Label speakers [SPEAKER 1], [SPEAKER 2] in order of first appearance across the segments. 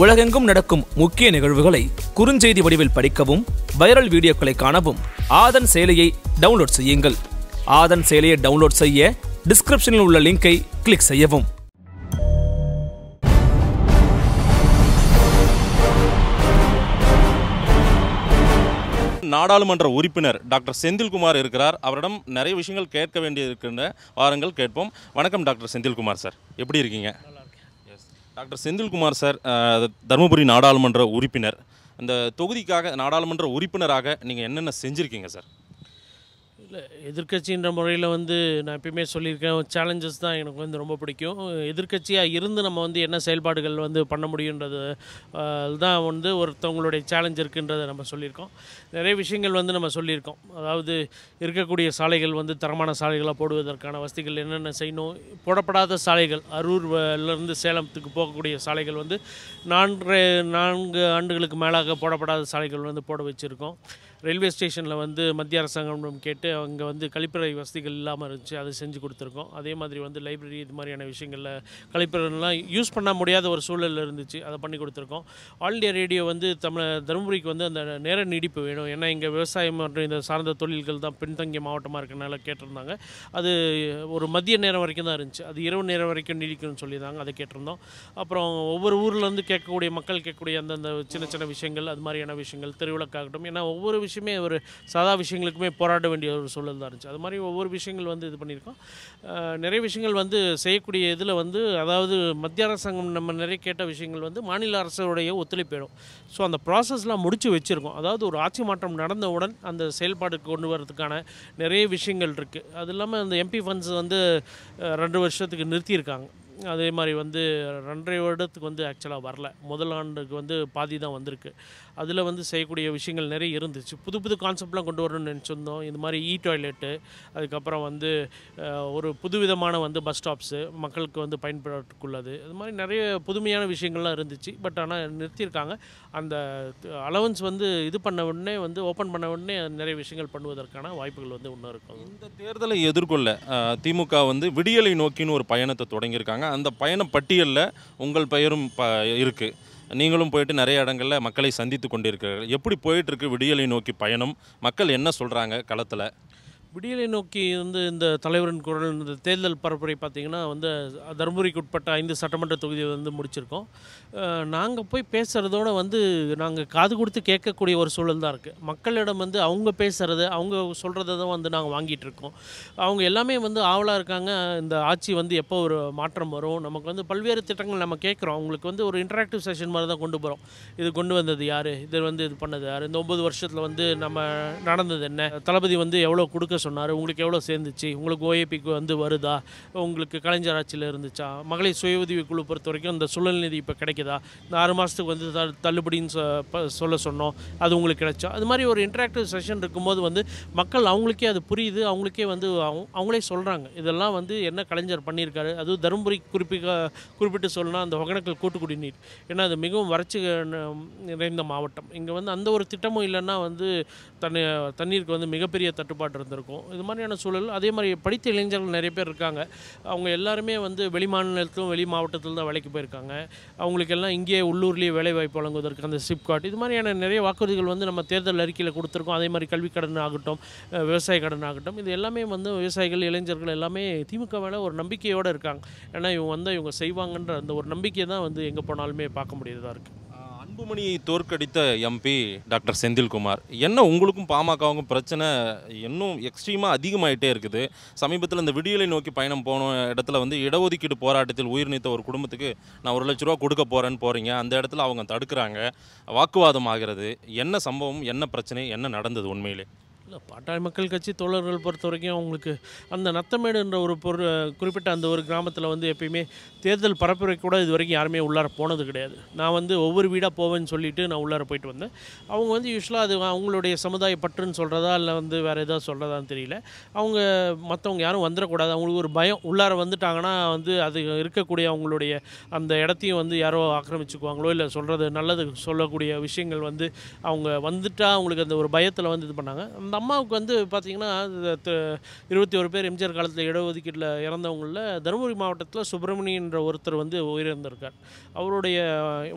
[SPEAKER 1] உலகெங்கும் நடக்கும் முக்கிய நிகழ்வுகளை குறுஞ்செய்தி வடிவில் படிக்கவும் வைரல் வீடியோக்களை காணவும் ஆதன் செயலியை டவுன்லோட் செய்யுங்கள் ஆதன் செயலியை டவுன்லோட் செய்ய டிஸ்கிரிப்ஷனில் உள்ள லிங்கை கிளிக் செய்யவும் நாடாளுமன்ற உறுப்பினர் டாக்டர் செந்தில்குமார் இருக்கிறார் அவரிடம் நிறைய விஷயங்கள் கேட்க வாரங்கள் கேட்போம் வணக்கம் டாக்டர் செந்தில்குமார் சார் எப்படி இருக்கீங்க டாக்டர் செந்தில்குமார் சார் தருமபுரி நாடாளுமன்ற உறுப்பினர் அந்த தொகுதிக்காக நாடாளுமன்ற உறுப்பினராக நீங்கள் என்னென்ன செஞ்சுருக்கீங்க சார்
[SPEAKER 2] இல்லை எதிர்கட்சின்ற முறையில் வந்து நான் எப்பயுமே சொல்லியிருக்கேன் சேலஞ்சஸ் தான் எனக்கு வந்து ரொம்ப பிடிக்கும் எதிர்கட்சியாக இருந்து நம்ம வந்து என்ன செயல்பாடுகள் வந்து பண்ண முடியுன்றது தான் வந்து ஒருத்தவங்களுடைய சேலஞ்ச் இருக்குன்றதை நம்ம சொல்லியிருக்கோம் நிறைய விஷயங்கள் வந்து நம்ம சொல்லியிருக்கோம் அதாவது இருக்கக்கூடிய சாலைகள் வந்து தரமான சாலைகளாக போடுவதற்கான வசதிகள் என்னென்ன செய்யணும் போடப்படாத சாலைகள் அரூர்லேருந்து சேலத்துக்கு போகக்கூடிய சாலைகள் வந்து நான்கு நான்கு ஆண்டுகளுக்கு மேலாக போடப்படாத சாலைகள் வந்து போட வச்சுருக்கோம் ரயில்வே ஸ்டேஷனில் வந்து மத்திய அரசாங்கம் கேட்டு அங்கே வந்து கழிப்பறை வசதிகள் இல்லாமல் இருந்துச்சு அது செஞ்சு கொடுத்துருக்கோம் அதே மாதிரி வந்து லைப்ரரி இது மாதிரியான விஷயங்களில் கழிப்பறைலாம் யூஸ் பண்ண முடியாத ஒரு சூழலில் இருந்துச்சு அதை பண்ணி கொடுத்துருக்கோம் ஆல் இண்டியா ரேடியோ வந்து தமிழ் தருமபுரிக்கு வந்து அந்த நேர நீடிப்பு வேணும் ஏன்னா இங்கே விவசாயம் மற்றும் இந்த சார்ந்த தொழில்கள் தான் பின்தங்கிய மாவட்டமாக இருக்கிறனால கேட்டிருந்தாங்க அது ஒரு மதிய நேரம் வரைக்கும் தான் இருந்துச்சு அது இரவு நேரம் வரைக்கும் நீடிக்கணும்னு சொல்லியிருந்தாங்க அதை கேட்டிருந்தோம் அப்புறம் ஒவ்வொரு ஊர்லேருந்து கேட்கக்கூடிய மக்கள் கேட்கக்கூடிய அந்தந்த சின்ன சின்ன விஷயங்கள் அது மாதிரியான விஷயங்கள் திருவிழக்காகட்டும் ஏன்னா ஒவ்வொரு விஷயமே ஒரு சாதா விஷயங்களுக்குமே போராட வேண்டிய ஒரு சூழல் தான் இருந்துச்சு அது மாதிரி ஒவ்வொரு விஷயங்கள் வந்து இது பண்ணியிருக்கோம் நிறைய விஷயங்கள் வந்து செய்யக்கூடிய இதில் வந்து அதாவது மத்திய அரசாங்கம் நம்ம நிறைய கேட்ட விஷயங்கள் வந்து மாநில அரசுடைய ஒத்துழைப்பிடும் ஸோ அந்த ப்ராசஸ்லாம் முடித்து வச்சுருக்கோம் அதாவது ஒரு ஆட்சி மாற்றம் நடந்தவுடன் அந்த செயல்பாடு கொண்டு வரதுக்கான நிறைய விஷயங்கள் இருக்குது அது இல்லாமல் அந்த எம்பி ஃபண்ட்ஸ் வந்து ரெண்டு வருஷத்துக்கு நிறுத்தியிருக்காங்க அதே மாதிரி வந்து ரெண்டரை வருடத்துக்கு வந்து ஆக்சுவலாக வரல முதல் ஆண்டுக்கு வந்து பாதி தான் வந்திருக்கு அதில் வந்து செய்யக்கூடிய விஷயங்கள் நிறைய இருந்துச்சு புது புது கான்செப்ட்லாம் கொண்டு வரணும்னு நினச்சிருந்தோம் இந்த மாதிரி இ டாய்லெட்டு அதுக்கப்புறம் வந்து ஒரு புதுவிதமான வந்து பஸ் ஸ்டாப்ஸு மக்களுக்கு வந்து பயன்படக்குள்ளது இது மாதிரி நிறைய புதுமையான விஷயங்கள்லாம் இருந்துச்சு பட் ஆனால் நிறுத்தியிருக்காங்க அந்த அலவன்ஸ் வந்து இது பண்ண உடனே வந்து ஓப்பன் பண்ண உடனே நிறைய விஷயங்கள் பண்ணுவதற்கான வாய்ப்புகள் வந்து இன்னும் இருக்கும் இந்த
[SPEAKER 1] தேர்தலை எதிர்கொள்ள திமுக வந்து விடியலை நோக்கின்னு ஒரு பயணத்தை தொடங்கியிருக்காங்க அந்த பயண பட்டியலில் உங்கள் பெயரும் ப இருக்குது நீங்களும் போயிட்டு நிறைய இடங்களில் மக்களை சந்தித்து கொண்டிருக்கிறீர்கள் எப்படி போயிட்டுருக்கு விடியலை நோக்கி பயணம் மக்கள் என்ன சொல்கிறாங்க களத்தில்
[SPEAKER 2] விடியலை நோக்கி வந்து இந்த தலைவரின் குரல் இந்த தேர்தல் பரப்புரை பார்த்திங்கன்னா வந்து தருமபுரிக்கு உட்பட்ட ஐந்து சட்டமன்ற தொகுதியை வந்து முடிச்சிருக்கோம் நாங்கள் போய் பேசுகிறதோடு வந்து நாங்கள் காது கொடுத்து கேட்கக்கூடிய ஒரு சூழல் தான் இருக்குது மக்களிடம் வந்து அவங்க பேசுகிறது அவங்க சொல்கிறத தான் வந்து நாங்கள் வாங்கிட்டு இருக்கோம் அவங்க எல்லாமே வந்து ஆவலாக இருக்காங்க இந்த ஆட்சி வந்து எப்போ ஒரு மாற்றம் வரும் நமக்கு வந்து பல்வேறு திட்டங்கள் நம்ம கேட்குறோம் அவங்களுக்கு வந்து ஒரு இன்டராக்டிவ் செஷன் மாதிரி தான் கொண்டு போகிறோம் இது கொண்டு வந்தது யார் இது வந்து இது பண்ணது யார் இந்த ஒம்பது வருஷத்தில் வந்து நம்ம நடந்தது என்ன தளபதி வந்து எவ்வளோ கொடுக்க சொன்னார் உங்களுக்கு எவ்வளோ சேர்ந்துச்சு உங்களுக்கு ஓஏபிக்கு வந்து வருதா உங்களுக்கு கலைஞர் ஆட்சியில் இருந்துச்சா மகளிர் சுய உதவி குழு பொறுத்த வரைக்கும் இந்த சுழல் நிதி இப்போ கிடைக்குதா இந்த ஆறு மாதத்துக்கு வந்து த தள்ளுபடின்னு சொல்ல சொன்னோம் அது உங்களுக்கு கிடைச்சா அது மாதிரி ஒரு இன்ட்ராக்டிவ் செஷன் இருக்கும்போது வந்து மக்கள் அவங்களுக்கே அது புரியுது அவங்களுக்கே வந்து அவங்களே சொல்கிறாங்க இதெல்லாம் வந்து என்ன கலைஞர் பண்ணியிருக்காரு அதுவும் தருமபுரி குறிப்பிக்க குறிப்பிட்டு சொல்லணும் அந்த ஒகனக்கல் கூட்டுக்குடி நீர் ஏன்னா அது மிகவும் வறட்சி நிறைந்த மாவட்டம் இங்கே வந்து அந்த ஒரு திட்டமும் இல்லைன்னா வந்து தண்ணி தண்ணீருக்கு வந்து மிகப்பெரிய தட்டுப்பாடு இருந்திருக்கும் இருக்கும் இது மாதிரியான சூழல் அதே மாதிரி படித்த இளைஞர்கள் நிறைய பேர் இருக்காங்க அவங்க எல்லாருமே வந்து வெளி மாநிலத்திலும் வெளி மாவட்டத்தில் தான் வேலைக்கு போயிருக்காங்க அவங்களுக்கெல்லாம் இங்கேயே உள்ளூர்லேயே வேலை வாய்ப்பு வழங்குவதற்கு அந்த சிப்காட் இது மாதிரியான நிறைய வாக்குறுதிகள் வந்து நம்ம தேர்தல் அறிக்கையில் கொடுத்துருக்கோம் அதே மாதிரி கல்வி கடன் ஆகட்டும் விவசாய கடன் ஆகட்டும் இது எல்லாமே வந்து விவசாயிகள் இளைஞர்கள் எல்லாமே திமுக மேலே ஒரு நம்பிக்கையோடு இருக்காங்க ஏன்னா இவங்க வந்தால் இவங்க செய்வாங்கன்ற அந்த ஒரு நம்பிக்கை தான் வந்து எங்கே போனாலுமே பார்க்க முடியாததாக இருக்குது
[SPEAKER 1] அன்புமணியை தோற்கடித்த எம்பி டாக்டர் செந்தில்குமார் என்ன உங்களுக்கும் பாமகவுக்கும் பிரச்சனை இன்னும் எக்ஸ்ட்ரீமாக அதிகமாகிட்டே இருக்குது சமீபத்தில் இந்த விடியலை நோக்கி பயணம் போன இடத்துல வந்து இடஒதுக்கீடு போராட்டத்தில் உயிர் நீத்த ஒரு குடும்பத்துக்கு நான் ஒரு லட்ச ரூபா கொடுக்க போகிறேன்னு போகிறீங்க அந்த இடத்துல அவங்க தடுக்கிறாங்க வாக்குவாதம் ஆகிறது என்ன சம்பவம் என்ன பிரச்சனை என்ன நடந்தது உண்மையிலே
[SPEAKER 2] இல்லை பாட்டாளி மக்கள் கட்சி தோழர்கள் பொறுத்த வரைக்கும் அவங்களுக்கு அந்த நத்தமேடுன்ற ஒரு பொரு குறிப்பிட்ட அந்த ஒரு கிராமத்தில் வந்து எப்பயுமே தேர்தல் பரப்புரை கூட இது வரைக்கும் யாருமே உள்ளார போனது கிடையாது நான் வந்து ஒவ்வொரு வீடாக போவேன்னு சொல்லிட்டு நான் உள்ளார போயிட்டு வந்தேன் அவங்க வந்து யூஸ்வலாக அது அவங்களுடைய சமுதாய பற்றுன்னு சொல்கிறதா இல்லை வந்து வேறு எதாவது சொல்கிறதான்னு தெரியல அவங்க மற்றவங்க யாரும் வந்துடக்கூடாது அவங்களுக்கு ஒரு பயம் உள்ளார வந்துட்டாங்கன்னா வந்து அது இருக்கக்கூடிய அவங்களுடைய அந்த இடத்தையும் வந்து யாரோ ஆக்கிரமிச்சுக்குவாங்களோ இல்லை சொல்கிறது நல்லது சொல்லக்கூடிய விஷயங்கள் வந்து அவங்க வந்துட்டால் அவங்களுக்கு அந்த ஒரு பயத்தில் வந்து இது பண்ணாங்க அந்த அம்மாவுக்கு வந்து பார்த்திங்கன்னா இருபத்தி ஒரு பேர் எம்ஜிஆர் காலத்தில் இடஒதுக்கீட்டில் இறந்தவங்களில் தருமபுரி மாவட்டத்தில் சுப்பிரமணியன்ற ஒருத்தர் வந்து உயிரிழந்திருக்கார் அவருடைய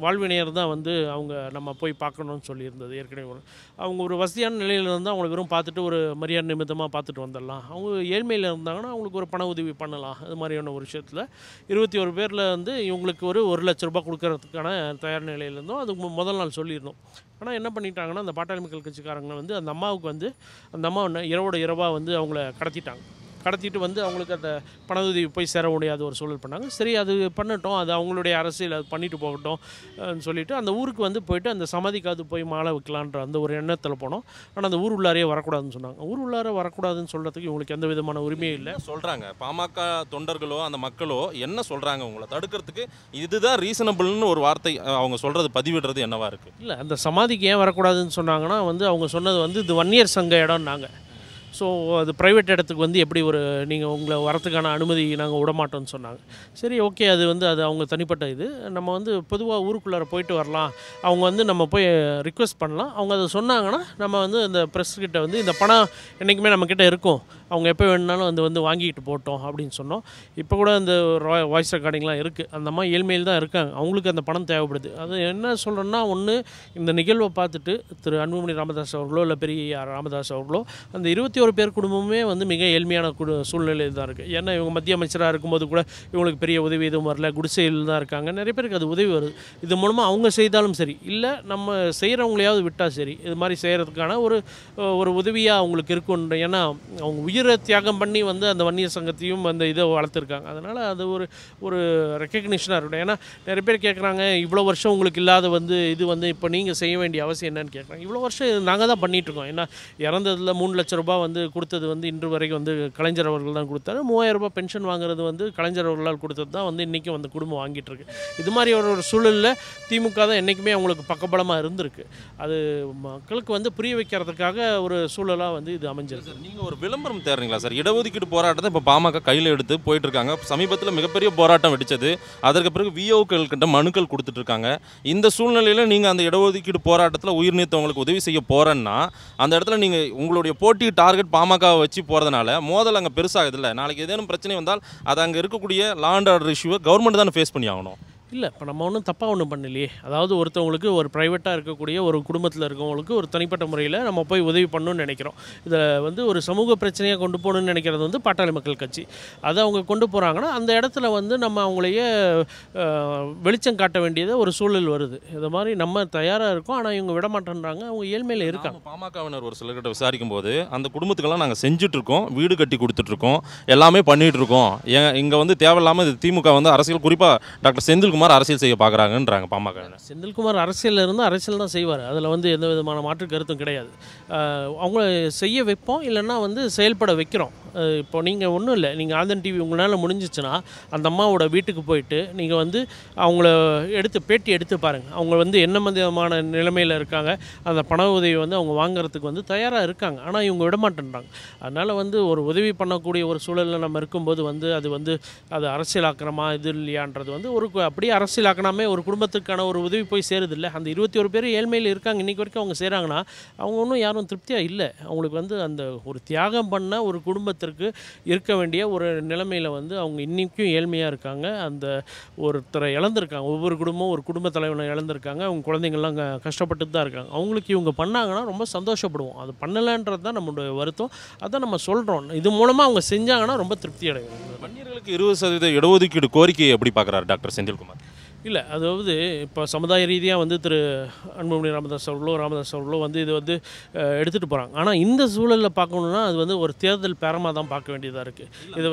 [SPEAKER 2] வாழ்வினையர் தான் வந்து அவங்க நம்ம போய் பார்க்கணும்னு சொல்லியிருந்தது ஏற்கனவே அவங்க ஒரு வசதியான நிலையில் இருந்தால் அவங்களை வெறும் பார்த்துட்டு ஒரு மரியாதை நிமித்தமாக பார்த்துட்டு வந்துடலாம் அவங்க ஏழ்மையில் இருந்தாங்கன்னா அவங்களுக்கு ஒரு பண உதவி பண்ணலாம் அது மாதிரியான ஒரு விஷயத்தில் இருபத்தி ஒரு பேரில் வந்து இவங்களுக்கு ஒரு ஒரு லட்ச ரூபாய் கொடுக்கறதுக்கான தயார் நிலையில் அதுக்கு முதல் நாள் சொல்லியிருந்தோம் ஆனால் என்ன பண்ணிட்டாங்கன்னா அந்த பாட்டாளி மக்கள் கட்சிக்காரங்க வந்து அந்த அம்மாவுக்கு வந்து அந்த அம்மா இரவோட இரவாக வந்து அவங்கள கடத்திட்டாங்க கடத்திட்டு வந்து அவங்களுக்கு அந்த பணதுதவி போய் சேர முடியாத ஒரு சூழல் பண்ணாங்க சரி அது பண்ணட்டும் அது அவங்களுடைய அரசியல் அது பண்ணிட்டு போகட்டும் சொல்லிவிட்டு அந்த ஊருக்கு வந்து போயிட்டு அந்த சமாதிக்காது போய் மாலை வைக்கலான்ற அந்த ஒரு எண்ணத்தில் போனோம் ஆனால் அந்த ஊர் உள்ளாரே வரக்கூடாதுன்னு சொன்னாங்க ஊர் உள்ளார வரக்கூடாதுன்னு சொல்கிறதுக்கு இவங்களுக்கு எந்த விதமான உரிமையும் இல்லை
[SPEAKER 1] சொல்கிறாங்க பாமக தொண்டர்களோ அந்த மக்களோ என்ன சொல்கிறாங்க உங்களை தடுக்கிறதுக்கு இதுதான் ரீசனபிள்னு ஒரு வார்த்தை
[SPEAKER 2] அவங்க சொல்கிறது பதிவிடுறது என்னவாக இருக்குது இல்லை அந்த சமாதிக்கு ஏன் வரக்கூடாதுன்னு சொன்னாங்கன்னா வந்து அவங்க சொன்னது வந்து இது வன்னியர் சங்க இடம்னாங்க ஸோ அது ப்ரைவேட் இடத்துக்கு வந்து எப்படி ஒரு நீங்கள் உங்களை வரத்துக்கான அனுமதி நாங்கள் விடமாட்டோம்னு சொன்னாங்க சரி ஓகே அது வந்து அது அவங்க தனிப்பட்ட இது நம்ம வந்து பொதுவாக ஊருக்குள்ளார போயிட்டு வரலாம் அவங்க வந்து நம்ம போய் ரிக்வெஸ்ட் பண்ணலாம் அவங்க அதை சொன்னாங்கன்னா நம்ம வந்து அந்த ப்ரெஸ்கிட்ட வந்து இந்த பணம் என்றைக்குமே நம்மக்கிட்ட இருக்கும் அவங்க எப்போ வேணுனாலும் வந்து வந்து வாங்கிக்கிட்டு போட்டோம் அப்படின்னு சொன்னோம் இப்போ கூட இந்த வாய்ஸ் ரெக்கார்டிங்லாம் இருக்குது அந்த மாதிரி ஏழ்மையில் தான் இருக்காங்க அவங்களுக்கு அந்த பணம் தேவைப்படுது அது என்ன சொல்கிறோன்னா ஒன்று இந்த நிகழ்வை பார்த்துட்டு திரு அன்புமணி ராமதாஸ் அவர்களோ இல்லை பெரிய ராமதாஸ் அவர்களோ அந்த இருபத்தி ஒரு பேர் குடும்பமே வந்து மிக ஏழ்மையான குடு சூழ்நிலை தான் இருக்குது ஏன்னா இவங்க மத்திய அமைச்சராக இருக்கும்போது கூட இவங்களுக்கு பெரிய உதவி எதுவும் வரல குடிசையில் தான் இருக்காங்க நிறைய பேருக்கு அது உதவி வருது இது மூலமாக அவங்க செய்தாலும் சரி இல்லை நம்ம செய்கிறவங்களையாவது விட்டால் சரி இது மாதிரி செய்கிறதுக்கான ஒரு ஒரு உதவியாக அவங்களுக்கு இருக்கும் ஏன்னா அவங்க உயிரை தியாகம் பண்ணி வந்து அந்த வன்னிய சங்கத்தையும் அந்த இதை வளர்த்துருக்காங்க அதனால் அது ஒரு ஒரு ரெக்கக்னிஷனாக இருக்கட்டும் ஏன்னா நிறைய பேர் கேட்குறாங்க இவ்வளோ வருஷம் உங்களுக்கு இல்லாத வந்து இது வந்து இப்போ நீங்கள் செய்ய வேண்டிய அவசியம் என்னன்னு கேட்குறாங்க இவ்வளோ வருஷம் நாங்கள் தான் பண்ணிகிட்ருக்கோம் ஏன்னா இறந்ததில் மூணு லட்ச ரூபா வந்து வந்து கொடுத்தது வந்து இன்று வரைக்கும் வந்து கலைஞர் அவர்கள் தான் கொடுத்தாரு மூவாயிரம் ரூபாய் பென்ஷன் வாங்குறது வந்து கலைஞர் அவர்களால் கொடுத்தது தான் வந்து இன்றைக்கும் வந்து குடும்பம் வாங்கிட்டு இருக்கு இது மாதிரி ஒரு ஒரு சூழலில் திமுக தான் என்றைக்குமே அவங்களுக்கு பக்கபலமாக இருந்திருக்கு அது மக்களுக்கு வந்து புரிய வைக்கிறதுக்காக ஒரு சூழலாக வந்து இது அமைஞ்சிருக்கு நீங்கள்
[SPEAKER 1] ஒரு விளம்பரம் தேர்றீங்களா சார் இடஒதுக்கீடு போராட்டத்தை இப்போ பாமக கையில் எடுத்து போயிட்டுருக்காங்க சமீபத்தில் மிகப்பெரிய போராட்டம் வெடிச்சது அதற்கு பிறகு விஓக்கள் கிட்ட மனுக்கள் கொடுத்துட்டு இருக்காங்க இந்த சூழ்நிலையில் நீங்கள் அந்த இடஒதுக்கீடு போராட்டத்தில் உயிர் நீத்தவங்களுக்கு உதவி செய்ய போகிறேன்னா அந்த இடத்துல நீங்கள் உங்களுடைய போட்டி டார்கெட் டார்கெட் பாமகவை வச்சு போகிறதுனால மோதல் அங்கே பெருசாகுது இல்லை நாளைக்கு ஏதேனும் பிரச்சனை வந்தால் அது அங்கே இருக்கக்கூடிய லாண்ட் ஆர்டர் இஷ்யூவை கவர்மெண்ட் தானே ஃபேஸ் பண்ணி ஆகணும்
[SPEAKER 2] இல்லை இப்போ நம்ம ஒன்றும் தப்பாக ஒன்றும் பண்ணலையே அதாவது ஒருத்தவங்களுக்கு ஒரு ப்ரைவேட்டாக இருக்கக்கூடிய ஒரு குடும்பத்தில் இருக்கவங்களுக்கு ஒரு தனிப்பட்ட முறையில் நம்ம போய் உதவி பண்ணணும்னு நினைக்கிறோம் இதை வந்து ஒரு சமூக பிரச்சனையாக கொண்டு போகணும்னு நினைக்கிறது வந்து பாட்டாளி மக்கள் கட்சி அதை அவங்க கொண்டு போகிறாங்கன்னா அந்த இடத்துல வந்து நம்ம அவங்களையே வெளிச்சம் காட்ட வேண்டியது ஒரு சூழல் வருது இது மாதிரி நம்ம தயாராக இருக்கோம் ஆனால் இவங்க விடமாட்டேன்றாங்க அவங்க ஏழ்மையில் இருக்காங்க
[SPEAKER 1] பாமகவினர் ஒரு சிலர்கிட்ட விசாரிக்கும் போது அந்த குடும்பத்துக்கெல்லாம் நாங்கள் செஞ்சுட்ருக்கோம் வீடு கட்டி கொடுத்துட்ருக்கோம் எல்லாமே பண்ணிகிட்ருக்கோம் ஏன் இங்கே வந்து தேவையில்லாமல் திமுக வந்து அரசியல் குறிப்பாக டாக்டர் செந்தில்குமார் செந்தில்குமார் அரசியல் செய்ய பார்க்குறாங்கன்றாங்க பாமக
[SPEAKER 2] செந்தில்குமார் அரசியலில் இருந்து அரசியல் தான் செய்வார் அதில் வந்து எந்த விதமான மாற்று கருத்தும் கிடையாது அவங்க செய்ய வைப்போம் இல்லைன்னா வந்து செயல்பட வைக்கிறோம் இப்போ நீங்கள் ஒன்றும் இல்லை நீங்கள் ஆந்தன் டிவி உங்களால் முடிஞ்சிச்சுன்னா அந்த அம்மாவோட வீட்டுக்கு போயிட்டு நீங்கள் வந்து அவங்கள எடுத்து பேட்டி எடுத்து பாருங்கள் அவங்க வந்து என்ன விதமான நிலைமையில் இருக்காங்க அந்த பண உதவி வந்து அவங்க வாங்குறதுக்கு வந்து தயாராக இருக்காங்க ஆனால் இவங்க விடமாட்டேன்றாங்க அதனால் வந்து ஒரு உதவி பண்ணக்கூடிய ஒரு சூழலில் நம்ம இருக்கும்போது வந்து அது வந்து அது அரசியலாக்கிறமா இது இல்லையான்றது வந்து ஒரு அப்படி அப்படியே அரசியல் ஆக்கினாமே ஒரு குடும்பத்துக்கான ஒரு உதவி போய் சேருது இல்லை அந்த இருபத்தி ஒரு பேர் ஏழ்மையில் இருக்காங்க இன்றைக்கி வரைக்கும் அவங்க செய்கிறாங்கன்னா அவங்க ஒன்றும் யாரும் திருப்தியாக இல்லை அவங்களுக்கு வந்து அந்த ஒரு தியாகம் பண்ண ஒரு குடும்பத்திற்கு இருக்க வேண்டிய ஒரு நிலைமையில் வந்து அவங்க இன்றைக்கும் ஏழ்மையாக இருக்காங்க அந்த ஒருத்தரை இழந்திருக்காங்க ஒவ்வொரு குடும்பமும் ஒரு குடும்ப தலைவனை இழந்திருக்காங்க அவங்க குழந்தைங்கள்லாம் கஷ்டப்பட்டு தான் இருக்காங்க அவங்களுக்கு இவங்க பண்ணாங்கன்னா ரொம்ப சந்தோஷப்படுவோம் அது பண்ணலைன்றது தான் நம்மளுடைய வருத்தம் அதான் நம்ம சொல்கிறோம் இது மூலமாக அவங்க செஞ்சாங்கன்னா ரொம்ப திருப்தி அடைவாங்க
[SPEAKER 1] பெண்களுக்கு இருபது சதவீத இடஒதுக்கீடு கோரிக்கையை எப்படி பார்க்குறாரு டாக்டர் செந்தில்குமார்
[SPEAKER 2] இல்லை அதாவது இப்போ சமுதாய ரீதியாக வந்து திரு அன்புமணி ராமதாஸ் அவர்களோ ராமதாஸ் அவர்களோ வந்து இது வந்து எடுத்துகிட்டு போகிறாங்க ஆனால் இந்த சூழலில் பார்க்கணுன்னா அது வந்து ஒரு தேர்தல் பேரமாக தான் பார்க்க வேண்டியதாக இருக்குது இதை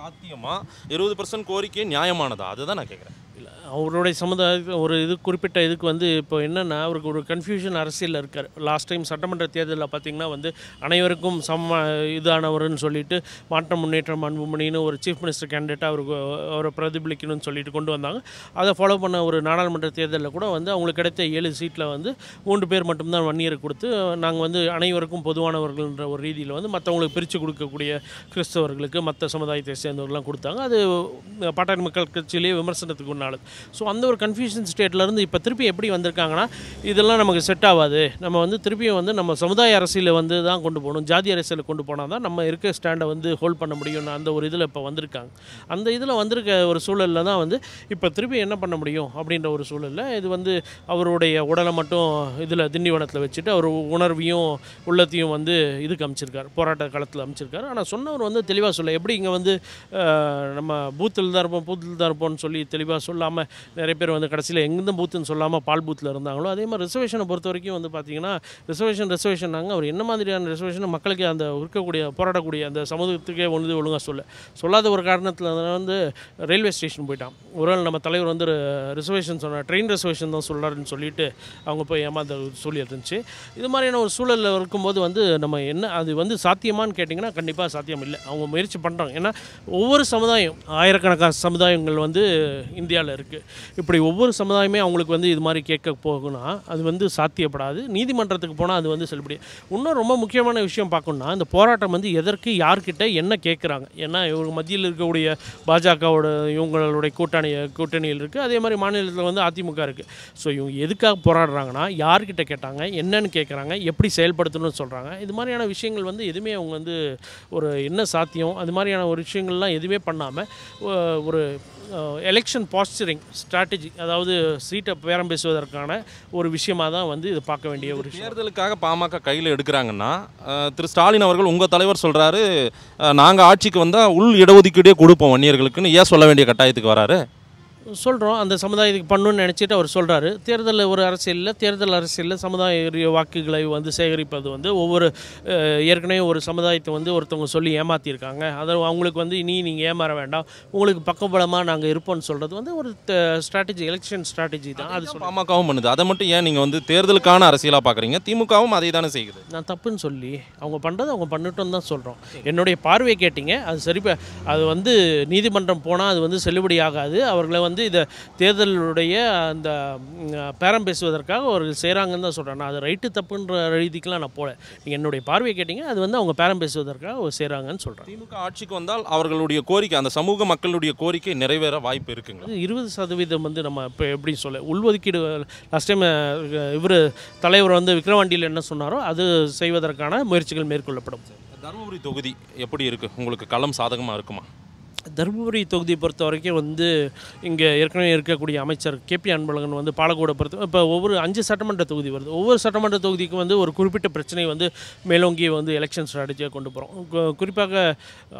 [SPEAKER 1] சாத்தியமாக இருபது பர்சன்ட் கோரிக்கை நியாயமானதா அதுதான் நான் கேட்குறேன்
[SPEAKER 2] இல்லை அவருடைய சமுதாய ஒரு இது குறிப்பிட்ட இதுக்கு வந்து இப்போ என்னென்னா அவருக்கு ஒரு கன்ஃபியூஷன் அரசியலில் இருக்கார் லாஸ்ட் டைம் சட்டமன்ற தேர்தலில் பார்த்திங்கன்னா வந்து அனைவருக்கும் சம இதானவர்னு சொல்லிட்டு மாற்றம் முன்னேற்றம் அன்புமணின்னு ஒரு சீஃப் மினிஸ்டர் கேண்டிடேட்டாக அவருக்கு அவரை பிரதிபலிக்கணும்னு சொல்லிட்டு கொண்டு வந்தாங்க அதை ஃபாலோ பண்ண ஒரு நாடாளுமன்ற தேர்தலில் கூட வந்து அவங்களுக்கு கிடைத்த ஏழு சீட்டில் வந்து மூன்று பேர் மட்டும்தான் வன்னியர் இயர் கொடுத்து நாங்கள் வந்து அனைவருக்கும் பொதுவானவர்கள்ன்ற ஒரு ரீதியில் வந்து மற்றவங்களுக்கு பிரித்து கொடுக்கக்கூடிய கிறிஸ்தவர்களுக்கு மற்ற சமுதாயத்தை சேர்ந்தவர்கள்லாம் கொடுத்தாங்க அது பாட்டாளி மக்கள் கட்சியிலேயே விமர்சனத்துக்கு உண்டான ஆளுக்கு ஸோ அந்த ஒரு கன்ஃபியூஷன் ஸ்டேட்லேருந்து இப்போ திருப்பி எப்படி வந்திருக்காங்கன்னா இதெல்லாம் நமக்கு செட் ஆகாது நம்ம வந்து திருப்பியும் வந்து நம்ம சமுதாய அரசியல் வந்து தான் கொண்டு போகணும் ஜாதி அரசியல் கொண்டு போனால் தான் நம்ம இருக்க ஸ்டாண்டை வந்து ஹோல்ட் பண்ண முடியும்னு அந்த ஒரு இதில் இப்போ வந்திருக்காங்க அந்த இதில் வந்திருக்க ஒரு சூழலில் தான் வந்து இப்போ திருப்பி என்ன பண்ண முடியும் அப்படின்ற ஒரு சூழலில் இது வந்து அவருடைய உடலை மட்டும் இதில் திண்டிவனத்தில் வச்சுட்டு அவர் உணர்வையும் உள்ளத்தையும் வந்து இதுக்கு அமைச்சிருக்கார் போராட்ட காலத்தில் அமைச்சிருக்காரு ஆனால் சொன்னவர் வந்து தெளிவாக சொல்ல எப்படி இங்கே வந்து நம்ம பூத்தில் தான் இருப்போம் பூத்தில் தான் இருப்போம்னு சொல்லி தெளிவாக சொல்ல சொல்லாமல் நிறைய பேர் வந்து கடைசியில் எந்த பூத்துன்னு சொல்லாமல் பால் பூத்தில் இருந்தாங்களோ அதே மாதிரி ரிசர்வேஷனை பொறுத்த வரைக்கும் வந்து பார்த்தீங்கன்னா ரிசர்வேஷன் ரிசர்வேஷன் நாங்கள் அவர் என்ன மாதிரியான ரிசர்வேஷன் மக்களுக்கு அந்த இருக்கக்கூடிய போராடக்கூடிய அந்த சமூகத்துக்கே ஒன்று ஒழுங்காக சொல்ல சொல்லாத ஒரு காரணத்தில் வந்து ரயில்வே ஸ்டேஷன் போயிட்டான் ஒரு நம்ம தலைவர் வந்து ரிசர்வேஷன் சொன்னார் ட்ரெயின் ரிசர்வேஷன் தான் சொல்கிறாருன்னு சொல்லிட்டு அவங்க போய் ஏமாந்த சொல்லி இருந்துச்சு இது மாதிரியான ஒரு சூழலில் இருக்கும்போது வந்து நம்ம என்ன அது வந்து சாத்தியமானு கேட்டிங்கன்னா கண்டிப்பாக சாத்தியம் இல்லை அவங்க முயற்சி பண்ணுறாங்க ஏன்னா ஒவ்வொரு சமுதாயம் ஆயிரக்கணக்கான சமுதாயங்கள் வந்து இந்தியாவில் இருக்குது இப்படி ஒவ்வொரு சமுதாயமே அவங்களுக்கு வந்து இது மாதிரி கேட்க போகுனா அது வந்து சாத்தியப்படாது நீதிமன்றத்துக்கு போனால் அது வந்து செல்லுபடி இன்னும் ரொம்ப முக்கியமான விஷயம் பார்க்கணுன்னா இந்த போராட்டம் வந்து எதற்கு யார்கிட்ட என்ன கேட்குறாங்க ஏன்னா இவங்க மத்தியில் இருக்கக்கூடிய பாஜகவோட இவங்களுடைய கூட்டணி கூட்டணியில் இருக்குது அதே மாதிரி மாநிலத்தில் வந்து அதிமுக இருக்குது ஸோ இவங்க எதுக்காக போராடுறாங்கன்னா யார்கிட்ட கேட்டாங்க என்னன்னு கேட்குறாங்க எப்படி செயல்படுத்தணும்னு சொல்கிறாங்க இது மாதிரியான விஷயங்கள் வந்து எதுவுமே அவங்க வந்து ஒரு என்ன சாத்தியம் அது மாதிரியான ஒரு விஷயங்கள்லாம் எதுவுமே பண்ணாமல் ஒரு எலெக்ஷன் பாஸ்டர் ரிக்ளஸ்டரிங் ஸ்ட்ராட்டஜி அதாவது சீட்டை பேரம் பேசுவதற்கான ஒரு விஷயமாக தான் வந்து இது பார்க்க வேண்டிய ஒரு
[SPEAKER 1] தேர்தலுக்காக பாமக கையில் எடுக்கிறாங்கன்னா திரு ஸ்டாலின் அவர்கள் உங்கள் தலைவர் சொல்கிறாரு நாங்கள் ஆட்சிக்கு வந்தால் உள் இடஒதுக்கீடே கொடுப்போம் வன்னியர்களுக்குன்னு ஏன் சொல்ல வேண்டிய கட்டாயத்துக்கு வராரு
[SPEAKER 2] சொல்கிறோம் அந்த சமுதாயத்துக்கு பண்ணணும்னு நினச்சிட்டு அவர் சொல்கிறாரு தேர்தல் ஒரு அரசியலில் தேர்தல் அரசியலில் சமுதாய வாக்குகளை வந்து சேகரிப்பது வந்து ஒவ்வொரு ஏற்கனவே ஒரு சமுதாயத்தை வந்து ஒருத்தவங்க சொல்லி ஏமாற்றியிருக்காங்க அதை அவங்களுக்கு வந்து இனி நீங்கள் ஏமாற வேண்டாம் உங்களுக்கு பக்கபலமாக நாங்கள் இருப்போம்னு சொல்கிறது வந்து ஒரு ஸ்ட்ராட்டஜி எலெக்ஷன் ஸ்ட்ராட்டஜி தான் அது
[SPEAKER 1] பாமகவும் பண்ணுது அதை மட்டும் ஏன் நீங்கள் வந்து தேர்தலுக்கான அரசியலாக பார்க்குறீங்க திமுகவும் அதை தானே செய்யுது
[SPEAKER 2] நான் தப்புன்னு சொல்லி அவங்க பண்ணுறது அவங்க பண்ணிட்டோம் தான் சொல்கிறோம் என்னுடைய பார்வையை கேட்டிங்க அது சரி அது வந்து நீதிமன்றம் போனால் அது வந்து செல்லுபடி ஆகாது அவர்களை வந்து வந்து இதை தேர்தலுடைய அந்த பேரம் பேசுவதற்காக ஒரு செய்கிறாங்கன்னு தான் சொல்கிறேன் நான் அது ரைட்டு தப்புன்ற ரீதிக்கெலாம் நான் போல நீங்கள் என்னுடைய பார்வையை கேட்டிங்க அது வந்து அவங்க பேரம் பேசுவதற்காக ஒரு செய்கிறாங்கன்னு சொல்கிறேன் திமுக
[SPEAKER 1] ஆட்சிக்கு வந்தால் அவர்களுடைய கோரிக்கை அந்த சமூக மக்களுடைய கோரிக்கை நிறைவேற வாய்ப்பு இருக்குங்க
[SPEAKER 2] இருபது சதவீதம் வந்து நம்ம இப்போ எப்படி சொல்ல உள்ஒதுக்கீடு லாஸ்ட் டைம் இவர் தலைவர் வந்து விக்ரவாண்டியில் என்ன சொன்னாரோ அது செய்வதற்கான முயற்சிகள் மேற்கொள்ளப்படும்
[SPEAKER 1] தருமபுரி தொகுதி எப்படி இருக்குது உங்களுக்கு களம் சாதகமாக இருக்குமா
[SPEAKER 2] தருமபுரி தொகுதியை பொறுத்த வரைக்கும் வந்து இங்கே ஏற்கனவே இருக்கக்கூடிய அமைச்சர் கேபி அன்பழகன் வந்து பாலக்கோடை பொறுத்த இப்போ ஒவ்வொரு அஞ்சு சட்டமன்ற தொகுதி வருது ஒவ்வொரு சட்டமன்ற தொகுதிக்கும் வந்து ஒரு குறிப்பிட்ட பிரச்சனை வந்து மேலோங்கி வந்து எலெக்ஷன் ஸ்ட்ராட்டஜியாக கொண்டு போகிறோம் குறிப்பாக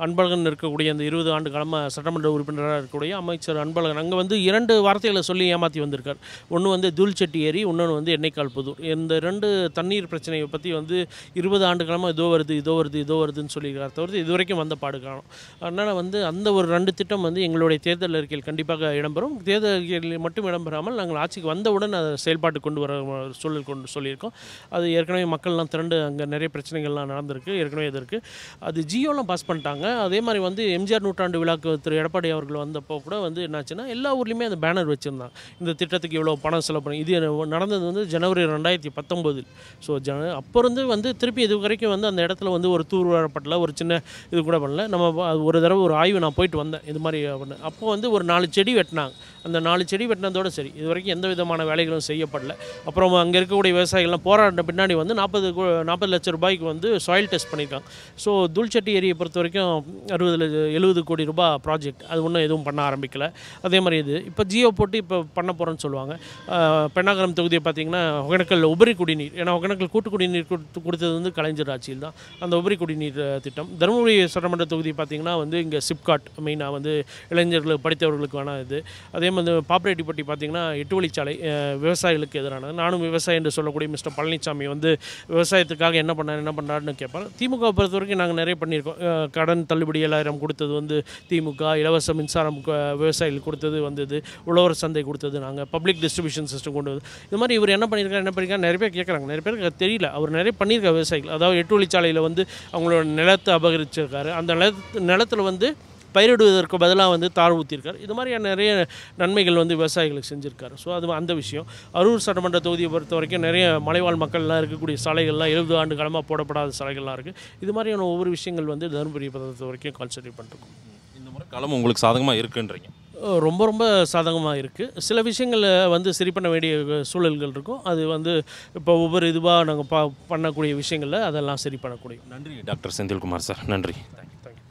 [SPEAKER 2] அன்பழகன் இருக்கக்கூடிய அந்த இருபது ஆண்டு காலமாக சட்டமன்ற உறுப்பினராக இருக்கக்கூடிய அமைச்சர் அன்பழகன் அங்கே வந்து இரண்டு வார்த்தைகளை சொல்லி ஏமாற்றி வந்திருக்கார் ஒன்று வந்து தூள்செட்டி ஏரி இன்னொன்று வந்து எண்ணெய்க்கால் புதூர் இந்த ரெண்டு தண்ணீர் பிரச்சனையை பற்றி வந்து இருபது ஆண்டு காலமாக இதோ வருது இதோ வருது இதோ வருதுன்னு சொல்லியிருக்கார் தவிர்த்து இது வரைக்கும் வந்த பாடு காணும் அதனால் வந்து அந்த ஒரு ரெண்டு திட்டம் வந்து எங்களுடைய தேர்தல் அறிக்கையில் கண்டிப்பாக இடம்பெறும் தேர்தல் அறிக்கையில் மட்டும் இடம்பெறாமல் நாங்கள் ஆட்சிக்கு வந்தவுடன் அதை செயல்பாட்டு கொண்டு வர சூழல் கொண்டு சொல்லியிருக்கோம் அது ஏற்கனவே மக்கள்லாம் திரண்டு அங்கே நிறைய பிரச்சனைகள்லாம் நடந்திருக்கு ஏற்கனவே இது இருக்குது அது ஜியோலாம் பாஸ் பண்ணிட்டாங்க அதே மாதிரி வந்து எம்ஜிஆர் நூற்றாண்டு விழாக்கு திரு எடப்பாடி அவர்கள் வந்தப்போ கூட வந்து என்னாச்சுன்னா எல்லா ஊர்லேயுமே அந்த பேனர் வச்சுருந்தாங்க இந்த திட்டத்துக்கு இவ்வளோ பணம் செலவு பண்ணி இது நடந்தது வந்து ஜனவரி ரெண்டாயிரத்தி பத்தொம்போதில் ஸோ ஜன அப்போ இருந்து வந்து திருப்பி இது வரைக்கும் வந்து அந்த இடத்துல வந்து ஒரு தூர்வாரப்படல ஒரு சின்ன இது கூட பண்ணல நம்ம ஒரு தடவை ஒரு ஆய்வு நான் போய் போயிட்டு வந்தேன் இது மாதிரி அப்போ வந்து ஒரு நாலு செடி வெட்டினாங்க அந்த நாலு செடி வெட்டினதோடு சரி இது வரைக்கும் எந்த விதமான வேலைகளும் செய்யப்படல அப்புறம் அங்கே இருக்கக்கூடிய விவசாயிகள்லாம் போராடின பின்னாடி வந்து நாற்பது நாற்பது லட்சம் ரூபாய்க்கு வந்து சாயில் டெஸ்ட் பண்ணியிருக்காங்க ஸோ தூள்சட்டி ஏரியை பொறுத்த வரைக்கும் அறுபது எழுபது கோடி ரூபாய் ப்ராஜெக்ட் அது ஒன்றும் எதுவும் பண்ண ஆரம்பிக்கலை அதே மாதிரி இது இப்போ ஜியோ போட்டு இப்போ பண்ண போகிறோன்னு சொல்லுவாங்க பெண்ணாகரம் தொகுதியை பார்த்திங்கன்னா ஒகேனக்கல் உபரி குடிநீர் ஏன்னா ஒகேனக்கல் கூட்டு குடிநீர் கொடுத்து கொடுத்தது வந்து கலைஞர் ஆட்சியில் தான் அந்த உபரி குடிநீர் திட்டம் தருமபுரி சட்டமன்ற தொகுதி பார்த்திங்கன்னா வந்து இங்கே சிப்காட் மெயினாக வந்து இளைஞர்கள் படித்தவர்களுக்கான இது அதே டைம் அந்த பாப்பரேட்டிவ் பட்டி பார்த்திங்கன்னா எட்டு வழிச்சாலை விவசாயிகளுக்கு எதிரானது நானும் விவசாயி என்று சொல்லக்கூடிய மிஸ்டர் பழனிசாமி வந்து விவசாயத்துக்காக என்ன பண்ணார் என்ன பண்ணாருன்னு கேட்பார் திமுக பொறுத்த வரைக்கும் நாங்கள் நிறைய பண்ணியிருக்கோம் கடன் தள்ளுபடி ஏழாயிரம் கொடுத்தது வந்து திமுக இலவச மின்சாரம் விவசாயிகள் கொடுத்தது வந்தது உழவர் சந்தை கொடுத்தது நாங்கள் பப்ளிக் டிஸ்ட்ரிபியூஷன் சிஸ்டம் கொண்டு வந்து இது மாதிரி இவர் என்ன பண்ணியிருக்காரு என்ன பண்ணியிருக்காரு நிறைய பேர் கேட்குறாங்க நிறைய பேருக்கு தெரியல அவர் நிறைய பண்ணியிருக்கார் விவசாயிகள் அதாவது எட்டு வழிச்சாலையில் வந்து அவங்களோட நிலத்தை அபகரிச்சிருக்காரு அந்த நிலத்து நிலத்தில் வந்து பயிரிடுவதற்கு பதிலாக வந்து தாழ் ஊற்றியிருக்காரு இது மாதிரியான நிறைய நன்மைகள் வந்து விவசாயிகளுக்கு செஞ்சுருக்காரு ஸோ அது அந்த விஷயம் அரூர் சட்டமன்ற தொகுதியை பொறுத்த வரைக்கும் நிறைய மலைவாழ் மக்கள்லாம் இருக்கக்கூடிய சாலைகள்லாம் எழுபது ஆண்டு காலமாக போடப்படாத சாலைகள்லாம் இருக்குது இது மாதிரியான ஒவ்வொரு விஷயங்கள் வந்து தருமபுரி பதத்தை வரைக்கும் கான்சன்ட்ரேட் பண்ணிருக்கோம் இந்த முறை களம் உங்களுக்கு சாதகமாக இருக்குன்றீங்க ரொம்ப ரொம்ப சாதகமாக இருக்குது சில விஷயங்களில் வந்து சரி பண்ண வேண்டிய சூழல்கள் இருக்கும் அது வந்து இப்போ ஒவ்வொரு இதுவாக நாங்கள் பா பண்ணக்கூடிய விஷயங்களில் அதெல்லாம் சரி பண்ணக்கூடிய நன்றி
[SPEAKER 1] டாக்டர் செந்தில்குமார் சார் நன்றி தேங்க்யூ தேங்க்யூ